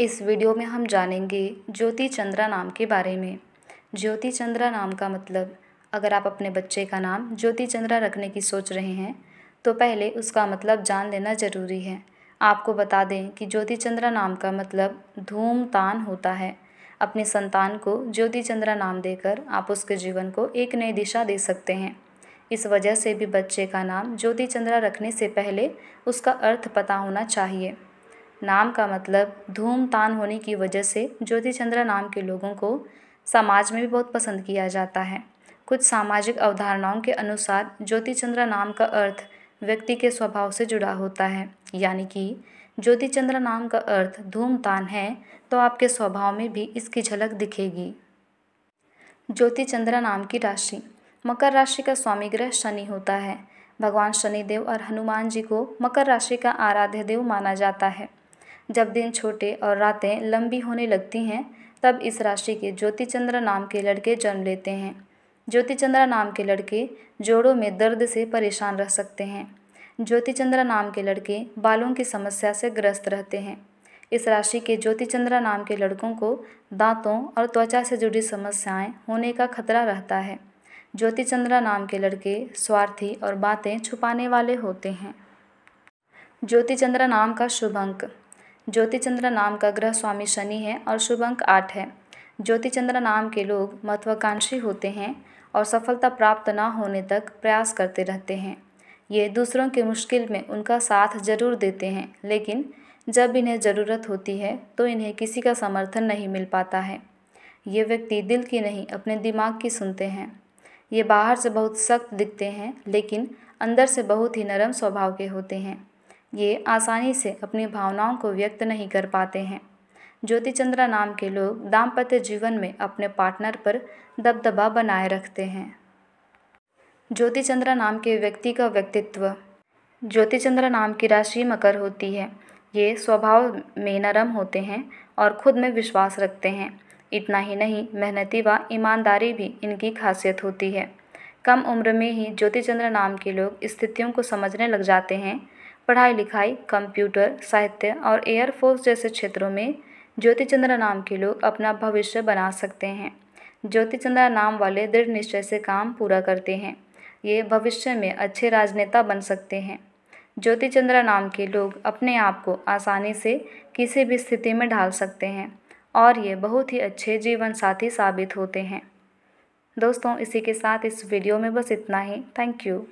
इस वीडियो में हम जानेंगे ज्योति चंद्रा नाम के बारे में ज्योति चंद्रा नाम का मतलब अगर आप अपने बच्चे का नाम ज्योति चंद्रा रखने की सोच रहे हैं तो पहले उसका मतलब जान लेना ज़रूरी है आपको बता दें कि ज्योति चंद्रा नाम का मतलब धूम तान होता है अपने संतान को ज्योति चंद्रा नाम देकर आप उसके जीवन को एक नई दिशा दे सकते हैं इस वजह से भी बच्चे का नाम ज्योति चंद्रा रखने से पहले उसका अर्थ पता होना चाहिए नाम का मतलब धूम तान होने की वजह से ज्योति चंद्रा नाम के लोगों को समाज में भी बहुत पसंद किया जाता है कुछ सामाजिक अवधारणाओं के अनुसार ज्योति चंद्रा नाम का अर्थ व्यक्ति के स्वभाव से जुड़ा होता है यानी कि ज्योति चंद्रा नाम का अर्थ धूमतान है तो आपके स्वभाव में भी इसकी झलक दिखेगी ज्योति चंद्रा नाम की राशि मकर राशि का स्वामी ग्रह शनि होता है भगवान शनिदेव और हनुमान जी को मकर राशि का आराध्य देव माना जाता है जब दिन छोटे और रातें लंबी होने लगती हैं तब इस राशि के चंद्र नाम के लड़के जन्म लेते हैं चंद्र नाम के लड़के जोड़ों में दर्द से परेशान रह सकते हैं चंद्र नाम के लड़के बालों की समस्या से ग्रस्त रहते हैं इस राशि के चंद्र नाम के लड़कों को दांतों और त्वचा से जुड़ी समस्याएं होने का खतरा रहता है ज्योतिचंद्रा नाम के लड़के स्वार्थी और बातें छुपाने वाले होते हैं ज्योतिचंद्रा नाम का शुभ अंक ज्योति चंद्रा नाम का ग्रह स्वामी शनि है और शुभ अंक आठ है ज्योतिचंद्र नाम के लोग महत्वाकांक्षी होते हैं और सफलता प्राप्त न होने तक प्रयास करते रहते हैं ये दूसरों की मुश्किल में उनका साथ जरूर देते हैं लेकिन जब इन्हें ज़रूरत होती है तो इन्हें किसी का समर्थन नहीं मिल पाता है ये व्यक्ति दिल की नहीं अपने दिमाग की सुनते हैं ये बाहर से बहुत सख्त दिखते हैं लेकिन अंदर से बहुत ही नरम स्वभाव के होते हैं ये आसानी से अपनी भावनाओं को व्यक्त नहीं कर पाते हैं ज्योति चंद्रा नाम के लोग दाम्पत्य जीवन में अपने पार्टनर पर दबदबा बनाए रखते हैं ज्योति चंद्रा नाम के व्यक्ति का व्यक्तित्व ज्योति चंद्रा नाम की राशि मकर होती है ये स्वभाव में नरम होते हैं और खुद में विश्वास रखते हैं इतना ही नहीं मेहनती व ईमानदारी भी इनकी खासियत होती है कम उम्र में ही ज्योति चंद्र नाम के लोग स्थितियों को समझने लग जाते हैं पढ़ाई लिखाई कंप्यूटर साहित्य और एयरफोर्स जैसे क्षेत्रों में ज्योति चंद्रा नाम के लोग अपना भविष्य बना सकते हैं ज्योति चंद्रा नाम वाले दृढ़ निश्चय से काम पूरा करते हैं ये भविष्य में अच्छे राजनेता बन सकते हैं ज्योति चंद्रा नाम के लोग अपने आप को आसानी से किसी भी स्थिति में ढाल सकते हैं और ये बहुत ही अच्छे जीवन साथी साबित होते हैं दोस्तों इसी के साथ इस वीडियो में बस इतना ही थैंक यू